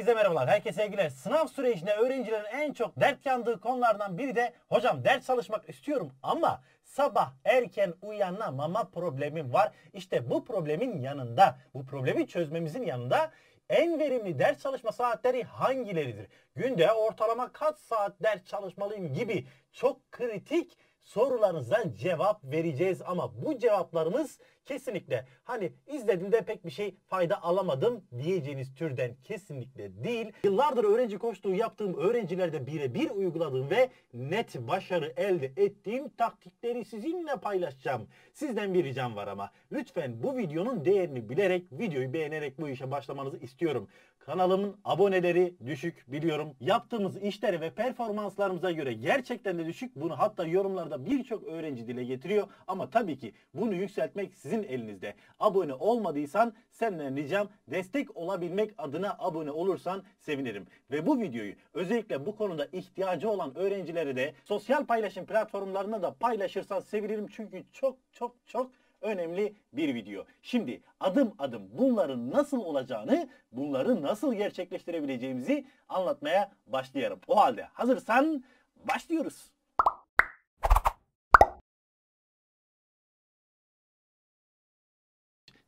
Herkese merhabalar, herkese sevgiler. Sınav sürecinde öğrencilerin en çok dert yandığı konulardan biri de hocam ders çalışmak istiyorum ama sabah erken uyanma mama problemim var. İşte bu problemin yanında, bu problemi çözmemizin yanında en verimli ders çalışma saatleri hangileridir? Günde ortalama kaç saat ders çalışmalıyım gibi çok kritik sorularınıza cevap vereceğiz ama bu cevaplarımız kesinlikle hani izledim pek bir şey fayda alamadım diyeceğiniz türden kesinlikle değil. Yıllardır öğrenci koştuğu yaptığım öğrencilerde birebir uyguladığım ve net başarı elde ettiğim taktikleri sizinle paylaşacağım. Sizden bir ricam var ama lütfen bu videonun değerini bilerek videoyu beğenerek bu işe başlamanızı istiyorum. Kanalımın aboneleri düşük biliyorum. Yaptığımız işlere ve performanslarımıza göre gerçekten de düşük. Bunu hatta yorumlarda birçok öğrenci dile getiriyor. Ama tabii ki bunu yükseltmek sizin elinizde. Abone olmadıysan senden ricam destek olabilmek adına abone olursan sevinirim. Ve bu videoyu özellikle bu konuda ihtiyacı olan öğrencilere de sosyal paylaşım platformlarına da paylaşırsan sevinirim. Çünkü çok çok çok önemli bir video. Şimdi adım adım bunların nasıl olacağını, bunları nasıl gerçekleştirebileceğimizi anlatmaya başlayalım. O halde hazırsan başlıyoruz.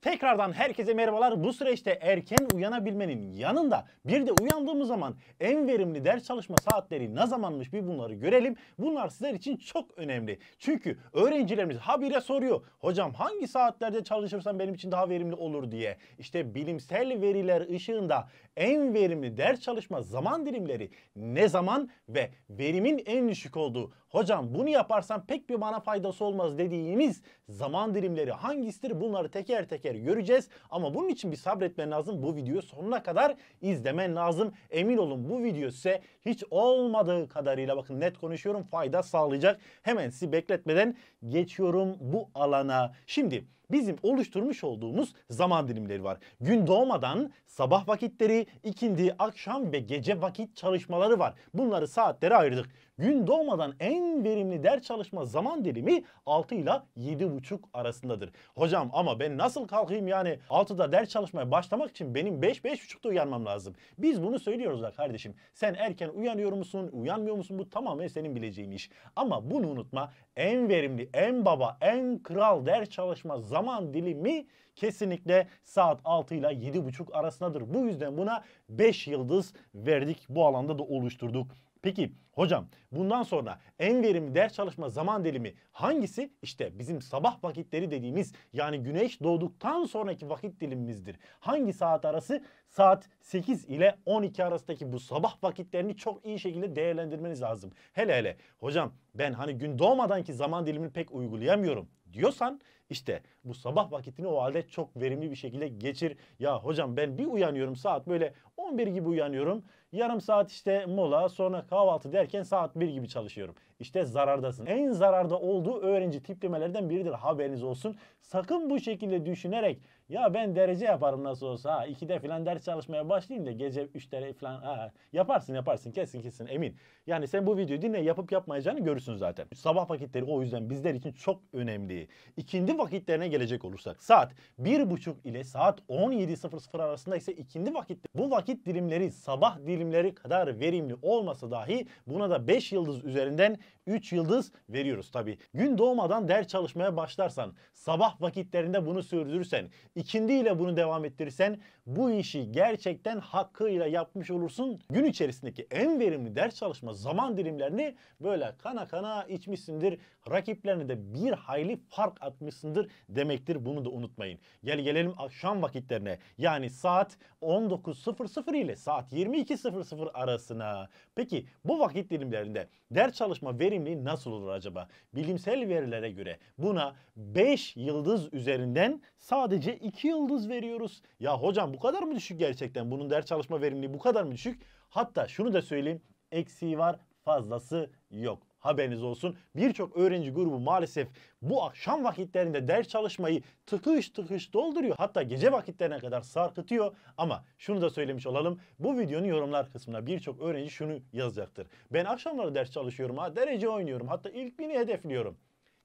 Tekrardan herkese merhabalar. Bu süreçte erken uyanabilmenin yanında bir de uyandığımız zaman en verimli ders çalışma saatleri ne zamanmış bir bunları görelim. Bunlar sizler için çok önemli. Çünkü öğrencilerimiz habire soruyor. Hocam hangi saatlerde çalışırsam benim için daha verimli olur diye. İşte bilimsel veriler ışığında en verimli ders çalışma zaman dilimleri ne zaman ve verimin en düşük olduğu. Hocam bunu yaparsam pek bir bana faydası olmaz dediğimiz zaman dilimleri hangisidir? Bunları teker teker şeyleri göreceğiz. Ama bunun için bir sabretmen lazım. Bu videoyu sonuna kadar izlemen lazım. Emin olun bu video size hiç olmadığı kadarıyla bakın net konuşuyorum fayda sağlayacak. Hemen sizi bekletmeden geçiyorum bu alana. Şimdi bizim oluşturmuş olduğumuz zaman dilimleri var. Gün doğmadan sabah vakitleri, ikindi, akşam ve gece vakit çalışmaları var. Bunları saatlere ayırdık gün doğmadan en verimli ders çalışma zaman dilimi 6 ile 7.30 arasındadır. Hocam ama ben nasıl kalkayım yani 6'da ders çalışmaya başlamak için benim 5-5.30'da uyanmam lazım. Biz bunu söylüyoruz da kardeşim. Sen erken uyanıyor musun, uyanmıyor musun bu tamamen senin bileceğin iş. Ama bunu unutma en verimli, en baba, en kral ders çalışma zaman dilimi kesinlikle saat 6 ile 7.30 arasındadır. Bu yüzden buna 5 yıldız verdik. Bu alanda da oluşturduk. Peki hocam bundan sonra en verimli ders çalışma zaman dilimi hangisi? İşte bizim sabah vakitleri dediğimiz yani güneş doğduktan sonraki vakit dilimimizdir. Hangi saat arası? Saat 8 ile 12 arasındaki bu sabah vakitlerini çok iyi şekilde değerlendirmeniz lazım. Hele hele hocam ben hani gün doğmadanki zaman dilimini pek uygulayamıyorum diyorsan işte bu sabah vakitini o halde çok verimli bir şekilde geçir. Ya hocam ben bir uyanıyorum saat böyle 11 gibi uyanıyorum. Yarım saat işte mola sonra kahvaltı derken saat 1 gibi çalışıyorum. İşte zarardasın. En zararda olduğu öğrenci tiplemelerden biridir haberiniz olsun. Sakın bu şekilde düşünerek ya ben derece yaparım nasıl olsa. Ha 2'de falan ders çalışmaya başlayayım da gece 3'lere falan. Ha, yaparsın yaparsın kesin kesin emin. Yani sen bu videoyu dinle yapıp yapmayacağını görürsün zaten. Sabah vakitleri o yüzden bizler için çok önemli. İkindi vakitlerine gelecek olursak saat 1.30 ile saat 17.00 arasında ise ikindi vakit bu vakit dilimleri sabah dilimleri kadar verimli olmasa dahi buna da 5 yıldız üzerinden 3 yıldız veriyoruz tabi. Gün doğmadan ders çalışmaya başlarsan sabah vakitlerinde bunu sürdürürsen ikindiyle bunu devam ettirirsen bu işi gerçekten hakkıyla yapmış olursun. Gün içerisindeki en verimli ders çalışma zaman dilimlerini böyle kana kana içmişsindir. Rakiplerine de bir hayli fark atmışsındır demektir. Bunu da unutmayın. Gel gelelim akşam vakitlerine. Yani saat 19.00 ile saat 22.00 arasına. Peki bu vakit dilimlerinde ders çalışma verimli nasıl olur acaba? Bilimsel verilere göre buna 5 yıldız üzerinden sadece 2 yıldız veriyoruz. Ya hocam bu kadar mı düşük gerçekten? Bunun ders çalışma verimliği bu kadar mı düşük? Hatta şunu da söyleyeyim. Eksiği var, fazlası yok. Haberiniz olsun. Birçok öğrenci grubu maalesef bu akşam vakitlerinde ders çalışmayı tıkış tıkış dolduruyor. Hatta gece vakitlerine kadar sarkıtıyor. Ama şunu da söylemiş olalım. Bu videonun yorumlar kısmına birçok öğrenci şunu yazacaktır. Ben akşamları ders çalışıyorum ha. Derece oynuyorum. Hatta ilk bini hedefliyorum.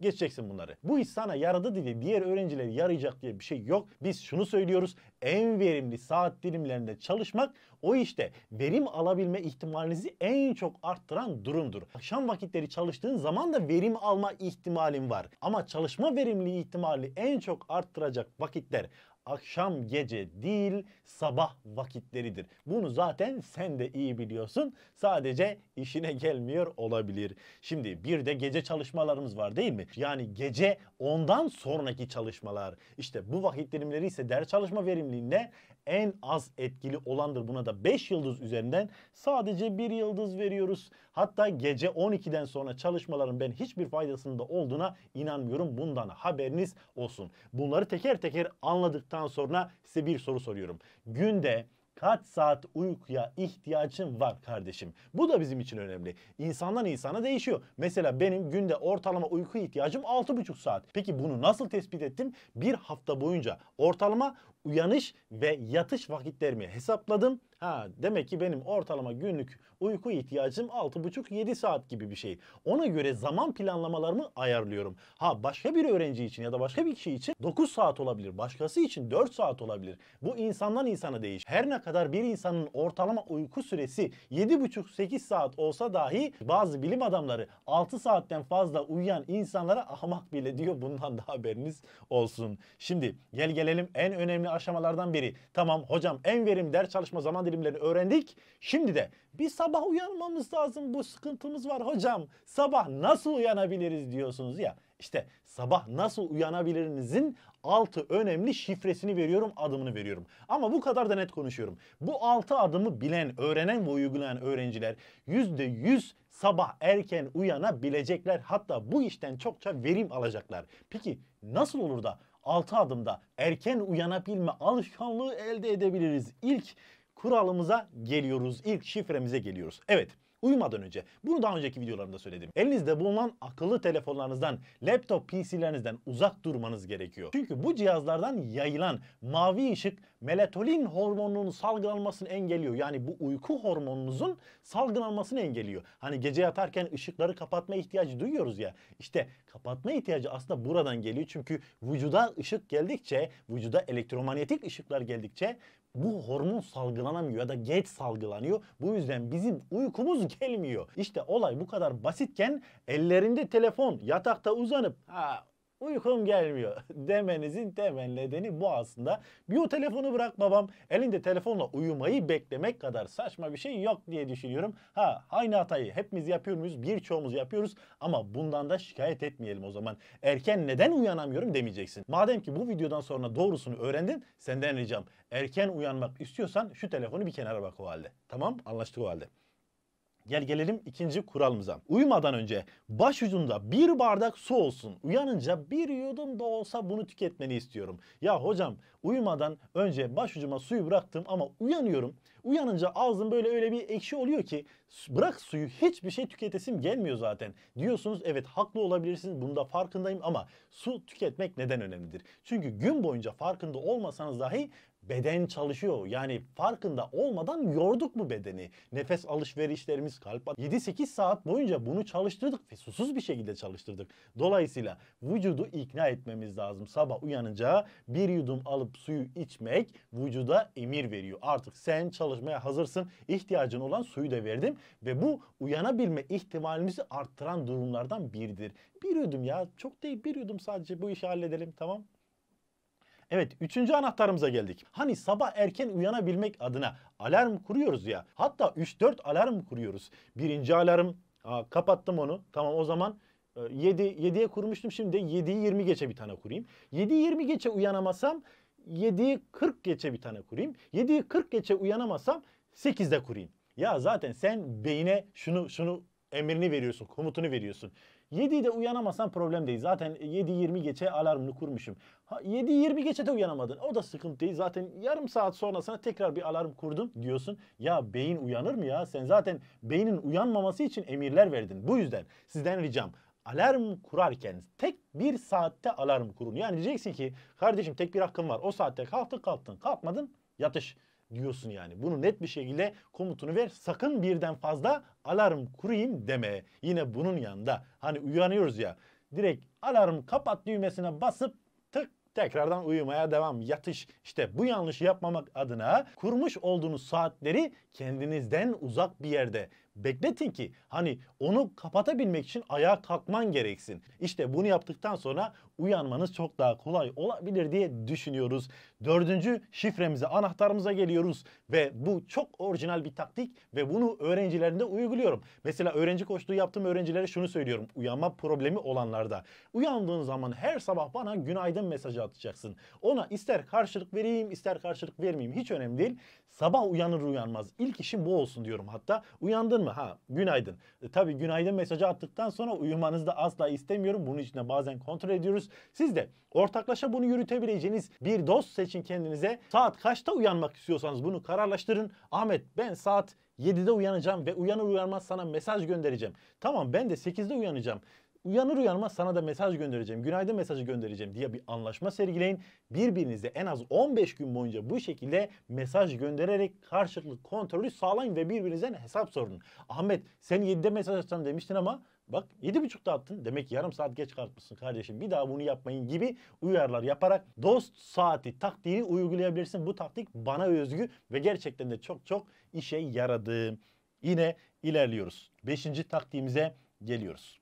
Geçeceksin bunları. Bu iş sana yaradı diye diğer öğrencilere yarayacak diye bir şey yok. Biz şunu söylüyoruz. En verimli saat dilimlerinde çalışmak o işte verim alabilme ihtimalinizi en çok arttıran durumdur. Akşam vakitleri çalıştığın zaman da verim alma ihtimalin var. Ama çalışma verimli ihtimali en çok arttıracak vakitler akşam gece değil sabah vakitleridir. Bunu zaten sen de iyi biliyorsun. Sadece işine gelmiyor olabilir. Şimdi bir de gece çalışmalarımız var değil mi? Yani gece ondan sonraki çalışmalar. İşte bu vakit dilimleri ise ders çalışma verimliğinde en az etkili olandır. Buna da 5 yıldız üzerinden sadece 1 yıldız veriyoruz. Hatta gece 12'den sonra çalışmaların ben hiçbir faydasında olduğuna inanmıyorum. Bundan haberiniz olsun. Bunları teker teker anladıktan sonra size bir soru soruyorum. Günde kaç saat uykuya ihtiyacın var kardeşim? Bu da bizim için önemli. İnsandan insana değişiyor. Mesela benim günde ortalama uyku ihtiyacım 6,5 saat. Peki bunu nasıl tespit ettim? Bir hafta boyunca ortalama uyanış ve yatış vakitlerimi hesapladım. Ha demek ki benim ortalama günlük uyku ihtiyacım 6,5-7 saat gibi bir şey. Ona göre zaman planlamalarımı ayarlıyorum. Ha başka bir öğrenci için ya da başka bir kişi için 9 saat olabilir. Başkası için 4 saat olabilir. Bu insandan insana değiş. Her ne kadar bir insanın ortalama uyku süresi 7,5-8 saat olsa dahi bazı bilim adamları 6 saatten fazla uyuyan insanlara ahmak bile diyor. Bundan da haberiniz olsun. Şimdi gel gelelim en önemli önemli aşamalardan biri. Tamam hocam en verim ders çalışma zaman dilimlerini öğrendik. Şimdi de bir sabah uyanmamız lazım bu sıkıntımız var hocam. Sabah nasıl uyanabiliriz diyorsunuz ya. İşte sabah nasıl uyanabilirinizin altı önemli şifresini veriyorum, adımını veriyorum. Ama bu kadar da net konuşuyorum. Bu altı adımı bilen, öğrenen ve uygulayan öğrenciler yüzde yüz sabah erken uyanabilecekler. Hatta bu işten çokça verim alacaklar. Peki nasıl olur da 6 adımda erken uyanabilme alışkanlığı elde edebiliriz. İlk kuralımıza geliyoruz. İlk şifremize geliyoruz. Evet. Uyumadan önce bunu daha önceki videolarımda söyledim. Elinizde bulunan akıllı telefonlarınızdan, laptop PC'lerinizden uzak durmanız gerekiyor. Çünkü bu cihazlardan yayılan mavi ışık melatonin hormonunun salgılanmasını engelliyor. Yani bu uyku hormonunuzun salgılanmasını engelliyor. Hani gece yatarken ışıkları kapatma ihtiyacı duyuyoruz ya. İşte kapatma ihtiyacı aslında buradan geliyor. Çünkü vücuda ışık geldikçe, vücuda elektromanyetik ışıklar geldikçe bu hormon salgılanamıyor ya da geç salgılanıyor. Bu yüzden bizim uykumuz gelmiyor. İşte olay bu kadar basitken ellerinde telefon yatakta uzanıp ha uykum gelmiyor demenizin temel nedeni bu aslında. Bir o telefonu bırak babam elinde telefonla uyumayı beklemek kadar saçma bir şey yok diye düşünüyorum. Ha aynı hatayı hepimiz yapıyor muyuz? Birçoğumuz yapıyoruz ama bundan da şikayet etmeyelim o zaman. Erken neden uyanamıyorum demeyeceksin. Madem ki bu videodan sonra doğrusunu öğrendin senden ricam erken uyanmak istiyorsan şu telefonu bir kenara bak o halde. Tamam anlaştık o halde. Gel gelelim ikinci kuralımıza. Uyumadan önce başucumda bir bardak su olsun. Uyanınca bir yudum da olsa bunu tüketmeni istiyorum. Ya hocam uyumadan önce başucuma suyu bıraktım ama uyanıyorum. Uyanınca ağzım böyle öyle bir ekşi oluyor ki bırak suyu hiçbir şey tüketesim gelmiyor zaten. Diyorsunuz evet haklı olabilirsiniz bunda farkındayım ama su tüketmek neden önemlidir? Çünkü gün boyunca farkında olmasanız dahi Beden çalışıyor. Yani farkında olmadan yorduk bu bedeni. Nefes alışverişlerimiz kalp 7-8 saat boyunca bunu çalıştırdık ve susuz bir şekilde çalıştırdık. Dolayısıyla vücudu ikna etmemiz lazım. Sabah uyanınca bir yudum alıp suyu içmek vücuda emir veriyor. Artık sen çalışmaya hazırsın. İhtiyacın olan suyu da verdim ve bu uyanabilme ihtimalimizi arttıran durumlardan biridir. Bir yudum ya çok değil bir yudum sadece bu işi halledelim tamam Evet üçüncü anahtarımıza geldik. Hani sabah erken uyanabilmek adına alarm kuruyoruz ya. Hatta 3-4 alarm kuruyoruz. Birinci alarm aa, kapattım onu. Tamam o zaman 7 e, 7'ye kurmuştum şimdi 7'yi 20 geçe bir tane kurayım. 7'yi 20 geçe uyanamasam 7'yi 40 geçe bir tane kurayım. 7'yi 40 geçe uyanamasam 8'de kurayım. Ya zaten sen beyine şunu şunu emrini veriyorsun, komutunu veriyorsun. 7'de uyanamasan problem değil. Zaten 7-20 geçe alarmını kurmuşum. 7-20 geçe de uyanamadın. O da sıkıntı değil. Zaten yarım saat sonrasına tekrar bir alarm kurdum diyorsun. Ya beyin uyanır mı ya? Sen zaten beynin uyanmaması için emirler verdin. Bu yüzden sizden ricam alarm kurarken tek bir saatte alarm kurun. Yani diyeceksin ki kardeşim tek bir hakkım var. O saatte kalktın kalktın kalkmadın yatış diyorsun yani. Bunu net bir şekilde komutunu ver. Sakın birden fazla alarm kurayım deme. Yine bunun yanında hani uyanıyoruz ya direkt alarm kapat düğmesine basıp tık tekrardan uyumaya devam yatış. işte bu yanlışı yapmamak adına kurmuş olduğunuz saatleri kendinizden uzak bir yerde Bekletin ki hani onu kapatabilmek için ayağa kalkman gereksin. İşte bunu yaptıktan sonra uyanmanız çok daha kolay olabilir diye düşünüyoruz. Dördüncü şifremize, anahtarımıza geliyoruz ve bu çok orijinal bir taktik ve bunu öğrencilerinde uyguluyorum. Mesela öğrenci koçluğu yaptığım öğrencilere şunu söylüyorum. Uyanma problemi olanlarda. Uyandığın zaman her sabah bana günaydın mesajı atacaksın. Ona ister karşılık vereyim, ister karşılık vermeyeyim hiç önemli değil. Sabah uyanır uyanmaz ilk işim bu olsun diyorum hatta. Uyandın mı? mı? Ha günaydın. E, tabii günaydın mesajı attıktan sonra uyumanızı da asla istemiyorum. Bunun için de bazen kontrol ediyoruz. Siz de ortaklaşa bunu yürütebileceğiniz bir dost seçin kendinize. Saat kaçta uyanmak istiyorsanız bunu kararlaştırın. Ahmet ben saat 7'de uyanacağım ve uyanır uyanmaz sana mesaj göndereceğim. Tamam ben de 8'de uyanacağım. Uyanır uyanmaz sana da mesaj göndereceğim, günaydın mesajı göndereceğim diye bir anlaşma sergileyin. Birbirinize en az 15 gün boyunca bu şekilde mesaj göndererek karşılıklı kontrolü sağlayın ve birbirinizden hesap sorun. Ahmet sen 7'de mesaj atacağım demiştin ama Bak 7.30'da attın. Demek ki yarım saat geç kalkmışsın kardeşim. Bir daha bunu yapmayın gibi uyarlar yaparak dost saati taktiğini uygulayabilirsin. Bu taktik bana özgü ve gerçekten de çok çok işe yaradı. Yine ilerliyoruz. Beşinci taktiğimize geliyoruz.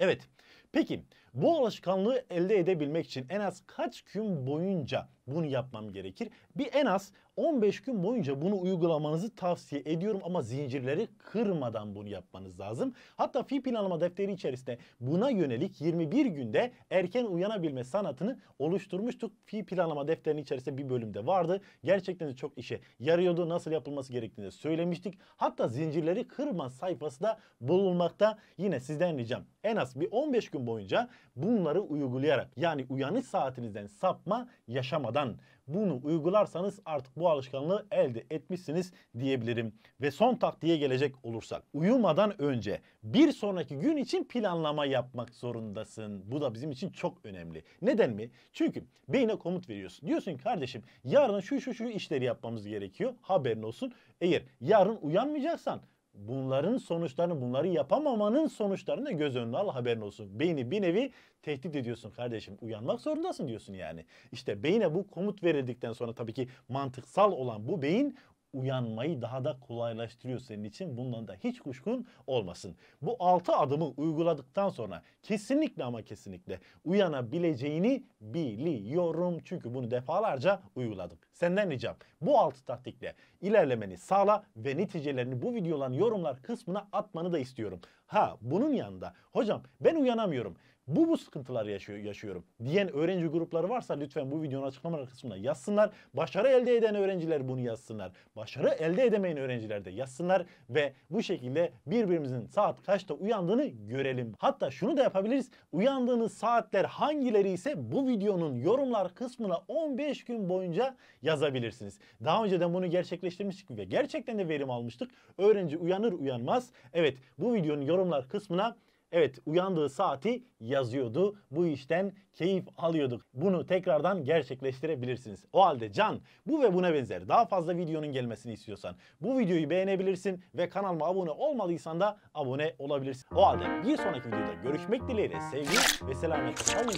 Evet. Peki bu alışkanlığı elde edebilmek için en az kaç gün boyunca bunu yapmam gerekir. Bir en az 15 gün boyunca bunu uygulamanızı tavsiye ediyorum ama zincirleri kırmadan bunu yapmanız lazım. Hatta fi planlama defteri içerisinde buna yönelik 21 günde erken uyanabilme sanatını oluşturmuştuk. Fi planlama defterinin içerisinde bir bölümde vardı. Gerçekten de çok işe yarıyordu. Nasıl yapılması gerektiğini de söylemiştik. Hatta zincirleri kırma sayfası da bulunmakta. Yine sizden ricam en az bir 15 gün boyunca bunları uygulayarak yani uyanış saatinizden sapma yaşamadan olmadan bunu uygularsanız artık bu alışkanlığı elde etmişsiniz diyebilirim. Ve son taktiğe gelecek olursak uyumadan önce bir sonraki gün için planlama yapmak zorundasın. Bu da bizim için çok önemli. Neden mi? Çünkü beyne komut veriyorsun. Diyorsun ki kardeşim yarın şu şu şu işleri yapmamız gerekiyor. Haberin olsun. Eğer yarın uyanmayacaksan bunların sonuçlarını, bunları yapamamanın sonuçlarını da göz önüne al haberin olsun. Beyni bir nevi tehdit ediyorsun kardeşim. Uyanmak zorundasın diyorsun yani. İşte beyine bu komut verildikten sonra tabii ki mantıksal olan bu beyin uyanmayı daha da kolaylaştırıyor senin için. Bundan da hiç kuşkun olmasın. Bu 6 adımı uyguladıktan sonra kesinlikle ama kesinlikle uyanabileceğini biliyorum. Çünkü bunu defalarca uyguladım. Senden ricam bu 6 taktikle ilerlemeni sağla ve neticelerini bu videoların yorumlar kısmına atmanı da istiyorum. Ha bunun yanında hocam ben uyanamıyorum bu bu sıkıntıları yaşıyor, yaşıyorum diyen öğrenci grupları varsa lütfen bu videonun açıklamalar kısmına yazsınlar. Başarı elde eden öğrenciler bunu yazsınlar. Başarı elde edemeyen öğrenciler de yazsınlar ve bu şekilde birbirimizin saat kaçta uyandığını görelim. Hatta şunu da yapabiliriz. Uyandığınız saatler hangileri ise bu videonun yorumlar kısmına 15 gün boyunca yazabilirsiniz. Daha önceden bunu gerçekleştirmiştik ve gerçekten de verim almıştık. Öğrenci uyanır uyanmaz evet bu videonun yorumlar kısmına Evet uyandığı saati yazıyordu. Bu işten keyif alıyorduk. Bunu tekrardan gerçekleştirebilirsiniz. O halde Can bu ve buna benzer daha fazla videonun gelmesini istiyorsan bu videoyu beğenebilirsin ve kanalıma abone olmadıysan da abone olabilirsin. O halde bir sonraki videoda görüşmek dileğiyle sevgi ve selametle. kalın.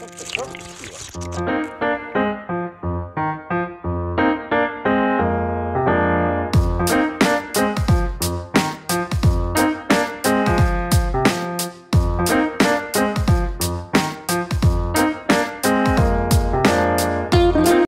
Çok çok çok istiyorum.